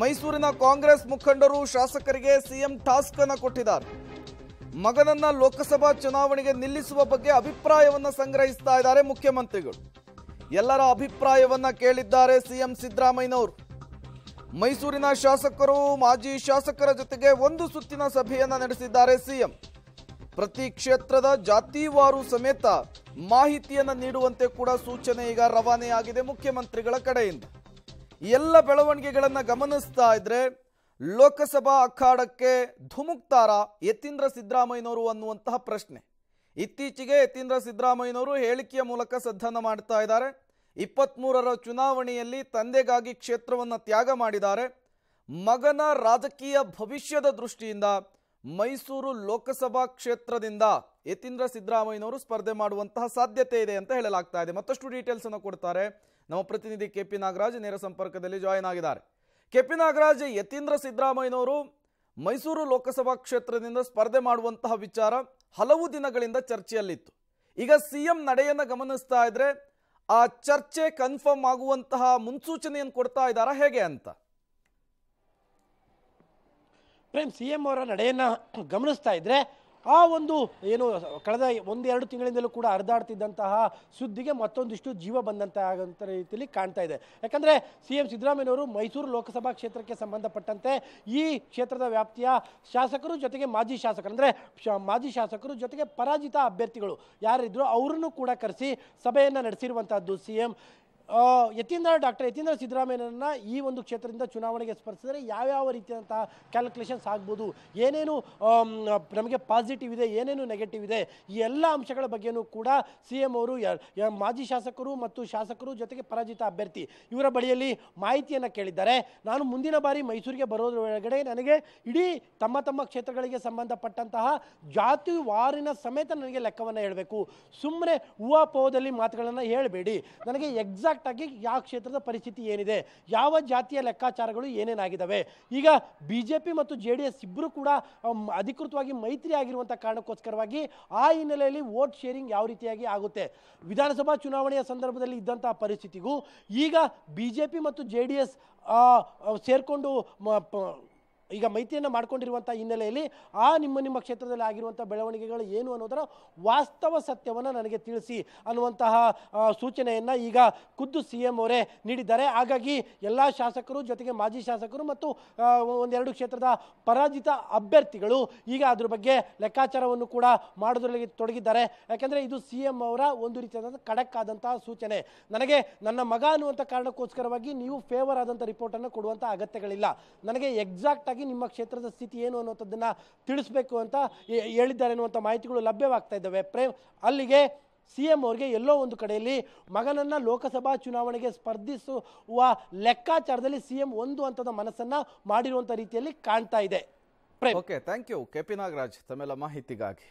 ಮೈಸೂರಿನ ಕಾಂಗ್ರೆಸ್ ಮುಖಂಡರು ಶಾಸಕರಿಗೆ ಸಿಎಂ ಟಾಸ್ಕ್ ಅನ್ನು ಕೊಟ್ಟಿದ್ದಾರೆ ಮಗನನ್ನ ಲೋಕಸಭಾ ಚುನಾವಣೆಗೆ ನಿಲ್ಲಿಸುವ ಬಗ್ಗೆ ಅಭಿಪ್ರಾಯವನ್ನ ಸಂಗ್ರಹಿಸ್ತಾ ಇದ್ದಾರೆ ಮುಖ್ಯಮಂತ್ರಿಗಳು ಎಲ್ಲರ ಅಭಿಪ್ರಾಯವನ್ನ ಕೇಳಿದ್ದಾರೆ ಸಿಎಂ ಸಿದ್ದರಾಮಯ್ಯನವರು ಮೈಸೂರಿನ ಶಾಸಕರು ಮಾಜಿ ಶಾಸಕರ ಜೊತೆಗೆ ಒಂದು ಸುತ್ತಿನ ಸಭೆಯನ್ನ ನಡೆಸಿದ್ದಾರೆ ಸಿಎಂ ಪ್ರತಿ ಕ್ಷೇತ್ರದ ಜಾತಿವಾರು ಸಮೇತ ಮಾಹಿತಿಯನ್ನು ನೀಡುವಂತೆ ಕೂಡ ಸೂಚನೆ ಈಗ ರವಾನೆಯಾಗಿದೆ ಮುಖ್ಯಮಂತ್ರಿಗಳ ಕಡೆಯಿಂದ ಎಲ್ಲ ಬೆಳವಣಿಗೆಗಳನ್ನು ಗಮನಿಸ್ತಾ ಇದ್ರೆ ಲೋಕಸಭಾ ಅಖಾಡಕ್ಕೆ ಧುಮುಕ್ತಾರ ಯತೀಂದ್ರ ಸಿದ್ದರಾಮಯ್ಯನವರು ಅನ್ನುವಂತಹ ಪ್ರಶ್ನೆ ಇತ್ತೀಚೆಗೆ ಯತೀಂದ್ರ ಸಿದ್ದರಾಮಯ್ಯನವರು ಹೇಳಿಕೆಯ ಮೂಲಕ ಸದ್ದನ ಮಾಡ್ತಾ ಇದ್ದಾರೆ ಇಪ್ಪತ್ತ್ಮೂರರ ಚುನಾವಣೆಯಲ್ಲಿ ತಂದೆಗಾಗಿ ಕ್ಷೇತ್ರವನ್ನು ತ್ಯಾಗ ಮಾಡಿದ್ದಾರೆ ಮಗನ ರಾಜಕೀಯ ಭವಿಷ್ಯದ ದೃಷ್ಟಿಯಿಂದ ಮೈಸೂರು ಲೋಕಸಭಾ ಕ್ಷೇತ್ರದಿಂದ ಯತೀಂದ್ರ ಸಿದ್ದರಾಮಯ್ಯನವರು ಸ್ಪರ್ಧೆ ಮಾಡುವಂತಹ ಸಾಧ್ಯತೆ ಇದೆ ಅಂತ ಹೇಳಲಾಗ್ತಾ ಇದೆ ಮತ್ತಷ್ಟು ಡೀಟೇಲ್ಸ್ ಅನ್ನು ಕೊಡ್ತಾರೆ ನಮ್ಮ ಪ್ರತಿನಿಧಿ ಕೆ ಪಿ ನಾಗರಾಜ್ ನೇರ ಸಂಪರ್ಕದಲ್ಲಿ ಜಾಯಿನ್ ಆಗಿದ್ದಾರೆ ಕೆ ಪಿ ನಾಗರಾಜ್ ಯತೀಂದ್ರ ಸಿದ್ದರಾಮಯ್ಯನವರು ಮೈಸೂರು ಲೋಕಸಭಾ ಕ್ಷೇತ್ರದಿಂದ ಸ್ಪರ್ಧೆ ಮಾಡುವಂತಹ ವಿಚಾರ ಹಲವು ದಿನಗಳಿಂದ ಚರ್ಚೆಯಲ್ಲಿತ್ತು ಈಗ ಸಿಎಂ ನಡೆಯನ್ನು ಗಮನಿಸ್ತಾ ಇದ್ರೆ ಆ ಚರ್ಚೆ ಕನ್ಫರ್ಮ್ ಆಗುವಂತಹ ಮುನ್ಸೂಚನೆಯನ್ನು ಕೊಡ್ತಾ ಇದ್ದಾರಾ ಹೇಗೆ ಅಂತ ಪ್ರೇಮ್ ಸಿ ಎಂ ಅವರ ನಡೆಯನ್ನು ಗಮನಿಸ್ತಾ ಇದ್ದರೆ ಆ ಒಂದು ಏನು ಕಳೆದ ಒಂದೆರಡು ತಿಂಗಳಿಂದಲೂ ಕೂಡ ಹರಿದಾಡ್ತಿದ್ದಂತಹ ಸುದ್ದಿಗೆ ಮತ್ತೊಂದಿಷ್ಟು ಜೀವ ಬಂದಂತಹ ಆಗಂತ ರೀತಿಯಲ್ಲಿ ಕಾಣ್ತಾ ಇದೆ ಯಾಕಂದರೆ ಸಿ ಎಂ ಸಿದ್ದರಾಮಯ್ಯವರು ಮೈಸೂರು ಲೋಕಸಭಾ ಕ್ಷೇತ್ರಕ್ಕೆ ಸಂಬಂಧಪಟ್ಟಂತೆ ಈ ಕ್ಷೇತ್ರದ ವ್ಯಾಪ್ತಿಯ ಶಾಸಕರು ಜೊತೆಗೆ ಮಾಜಿ ಶಾಸಕರು ಅಂದರೆ ಮಾಜಿ ಶಾಸಕರು ಜೊತೆಗೆ ಪರಾಜಿತ ಅಭ್ಯರ್ಥಿಗಳು ಯಾರಿದ್ರು ಅವರನ್ನು ಕೂಡ ಕರೆಸಿ ಸಭೆಯನ್ನು ನಡೆಸಿರುವಂತಹದ್ದು C M Yathindra doctor Yathindra ಸಿದ್ದರಾಮಯ್ಯನನ್ನು ಈ ಒಂದು ಕ್ಷೇತ್ರದಿಂದ ಚುನಾವಣೆಗೆ ಸ್ಪರ್ಶಿಸಿದರೆ ಯಾವ್ಯಾವ ರೀತಿಯಾದಂತಹ ಕ್ಯಾಲ್ಕುಲೇಷನ್ಸ್ ಆಗ್ಬೋದು ಏನೇನು ನಮಗೆ ಪಾಸಿಟಿವ್ ಇದೆ ಏನೇನು ನೆಗೆಟಿವ್ ಇದೆ ಈ ಎಲ್ಲ ಅಂಶಗಳ ಬಗ್ಗೆಯೂ ಕೂಡ ಸಿ ಎಂ ಅವರು ಮಾಜಿ ಶಾಸಕರು ಮತ್ತು ಶಾಸಕರು ಜೊತೆಗೆ ಪರಾಜಿತ ಅಭ್ಯರ್ಥಿ ಇವರ ಬಳಿಯಲ್ಲಿ ಮಾಹಿತಿಯನ್ನು ಕೇಳಿದ್ದಾರೆ ನಾನು ಮುಂದಿನ ಬಾರಿ ಮೈಸೂರಿಗೆ ಬರೋದ್ರೊಳಗಡೆ ನನಗೆ ಇಡೀ ತಮ್ಮ ತಮ್ಮ ಕ್ಷೇತ್ರಗಳಿಗೆ ಸಂಬಂಧಪಟ್ಟಂತಹ ಜಾತಿ ವಾರಿನ ಸಮೇತ ನನಗೆ ಲೆಕ್ಕವನ್ನು ಹೇಳಬೇಕು ಸುಮ್ಮನೆ ಹೂವಾಪೋದಲ್ಲಿ ಮಾತುಗಳನ್ನು ಹೇಳಬೇಡಿ ನನಗೆ ಎಕ್ಸಾಕ್ಟ್ ಎಕ್ಸಾಕ್ಟಾಗಿ ಯಾವ ಕ್ಷೇತ್ರದ ಪರಿಸ್ಥಿತಿ ಏನಿದೆ ಯಾವ ಜಾತಿಯ ಲೆಕ್ಕಾಚಾರಗಳು ಏನೇನಾಗಿದ್ದಾವೆ ಈಗ ಬಿ ಜೆ ಪಿ ಮತ್ತು ಜೆ ಡಿ ಎಸ್ ಇಬ್ಬರು ಕೂಡ ಅಧಿಕೃತವಾಗಿ ಮೈತ್ರಿ ಆಗಿರುವಂಥ ಕಾರಣಕ್ಕೋಸ್ಕರವಾಗಿ ಆ ಹಿನ್ನೆಲೆಯಲ್ಲಿ ವೋಟ್ ಶೇರಿಂಗ್ ಯಾವ ರೀತಿಯಾಗಿ ಆಗುತ್ತೆ ವಿಧಾನಸಭಾ ಚುನಾವಣೆಯ ಸಂದರ್ಭದಲ್ಲಿ ಇದ್ದಂಥ ಪರಿಸ್ಥಿತಿಗೂ ಈಗ ಬಿ ಜೆ ಪಿ ಮತ್ತು ಜೆ ಡಿ ಎಸ್ ಸೇರಿಕೊಂಡು ಈಗ ಮೈತ್ರಿಯನ್ನು ಮಾಡಿಕೊಂಡಿರುವಂಥ ಹಿನ್ನೆಲೆಯಲ್ಲಿ ಆ ನಿಮ್ಮ ನಿಮ್ಮ ಕ್ಷೇತ್ರದಲ್ಲಿ ಆಗಿರುವಂಥ ಬೆಳವಣಿಗೆಗಳು ಏನು ಅನ್ನೋದರ ವಾಸ್ತವ ಸತ್ಯವನ್ನು ನನಗೆ ತಿಳಿಸಿ ಅನ್ನುವಂತಹ ಸೂಚನೆಯನ್ನು ಈಗ ಖುದ್ದು ಸಿ ಎಂ ಅವರೇ ನೀಡಿದ್ದಾರೆ ಹಾಗಾಗಿ ಎಲ್ಲ ಶಾಸಕರು ಜೊತೆಗೆ ಮಾಜಿ ಶಾಸಕರು ಮತ್ತು ಒಂದೆರಡು ಕ್ಷೇತ್ರದ ಪರಾಜಿತ ಅಭ್ಯರ್ಥಿಗಳು ಈಗ ಅದ್ರ ಬಗ್ಗೆ ಲೆಕ್ಕಾಚಾರವನ್ನು ಕೂಡ ಮಾಡೋದ್ರಲ್ಲಿ ತೊಡಗಿದ್ದಾರೆ ಯಾಕೆಂದರೆ ಇದು ಸಿ ಎಂ ಅವರ ಒಂದು ರೀತಿಯಾದಂಥ ಖಡಕ್ ಆದಂತಹ ಸೂಚನೆ ನನಗೆ ನನ್ನ ಮಗ ಅನ್ನುವಂಥ ಕಾರಣಕ್ಕೋಸ್ಕರವಾಗಿ ನೀವು ಫೇವರ್ ಆದಂಥ ರಿಪೋರ್ಟನ್ನು ಕೊಡುವಂಥ ಅಗತ್ಯಗಳಿಲ್ಲ ನನಗೆ ಎಕ್ಸಾಕ್ಟಾಗಿ ನಿಮ್ಮ ಕ್ಷೇತ್ರದ ಸ್ಥಿತಿ ಏನು ಅನ್ನೋಂಥದ್ದನ್ನು ತಿಳಿಸ್ಬೇಕು ಅಂತ ಹೇಳಿದ್ದಾರೆ ಅನ್ನುವಂಥ ಮಾಹಿತಿಗಳು ಲಭ್ಯವಾಗ್ತಾ ಇದ್ದಾವೆ ಪ್ರೇಮ್ ಅಲ್ಲಿಗೆ ಸಿ ಎಂ ಅವ್ರಿಗೆ ಎಲ್ಲೋ ಒಂದು ಕಡೆಯಲ್ಲಿ ಮಗನನ್ನು ಲೋಕಸಭಾ ಚುನಾವಣೆಗೆ ಸ್ಪರ್ಧಿಸುವ ಲೆಕ್ಕಾಚಾರದಲ್ಲಿ ಸಿ ಎಂ ಒಂದು ಹಂತದ ಮನಸ್ಸನ್ನು ಮಾಡಿರುವಂಥ ರೀತಿಯಲ್ಲಿ ಕಾಣ್ತಾ ಇದೆ okay thank you K P Nagaraj ತಮ್ಮೆಲ್ಲ ಮಾಹಿತಿಗಾಗಿ